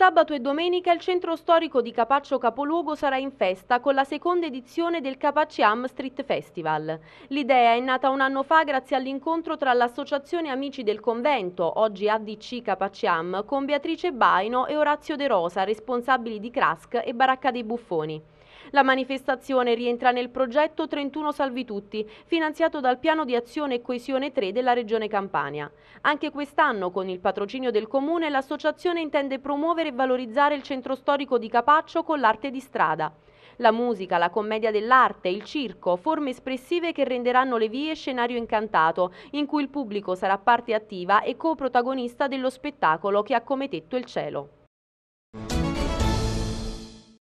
Sabato e domenica il centro storico di Capaccio Capoluogo sarà in festa con la seconda edizione del Capacciam Street Festival. L'idea è nata un anno fa grazie all'incontro tra l'associazione Amici del Convento, oggi ADC Capacciam, con Beatrice Baino e Orazio De Rosa, responsabili di Crask e Baracca dei Buffoni. La manifestazione rientra nel progetto 31 Salvi Tutti, finanziato dal Piano di Azione e Coesione 3 della Regione Campania. Anche quest'anno, con il patrocinio del Comune, l'associazione intende promuovere e valorizzare il centro storico di Capaccio con l'arte di strada. La musica, la commedia dell'arte, il circo, forme espressive che renderanno le vie scenario incantato, in cui il pubblico sarà parte attiva e coprotagonista dello spettacolo che ha come tetto il cielo.